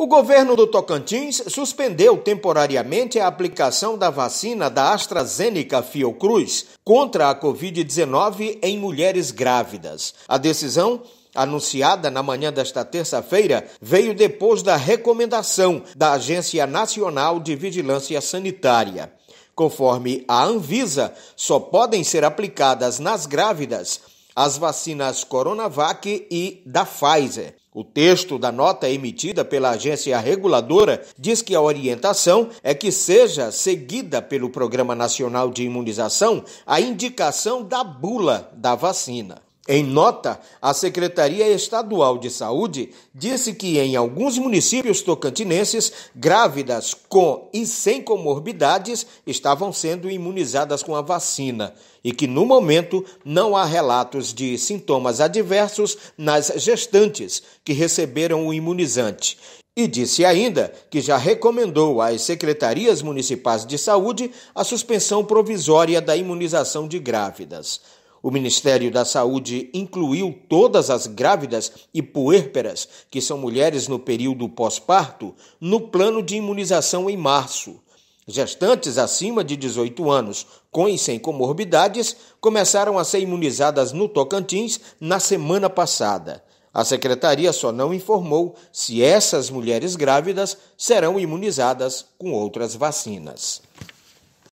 O governo do Tocantins suspendeu temporariamente a aplicação da vacina da AstraZeneca Fiocruz contra a Covid-19 em mulheres grávidas. A decisão anunciada na manhã desta terça-feira, veio depois da recomendação da Agência Nacional de Vigilância Sanitária. Conforme a Anvisa, só podem ser aplicadas nas grávidas as vacinas Coronavac e da Pfizer. O texto da nota emitida pela agência reguladora diz que a orientação é que seja seguida pelo Programa Nacional de Imunização a indicação da bula da vacina. Em nota, a Secretaria Estadual de Saúde disse que em alguns municípios tocantinenses, grávidas com e sem comorbidades estavam sendo imunizadas com a vacina e que no momento não há relatos de sintomas adversos nas gestantes que receberam o imunizante. E disse ainda que já recomendou às secretarias municipais de saúde a suspensão provisória da imunização de grávidas. O Ministério da Saúde incluiu todas as grávidas e puérperas, que são mulheres no período pós-parto, no plano de imunização em março. Gestantes acima de 18 anos, com e sem comorbidades, começaram a ser imunizadas no Tocantins na semana passada. A secretaria só não informou se essas mulheres grávidas serão imunizadas com outras vacinas.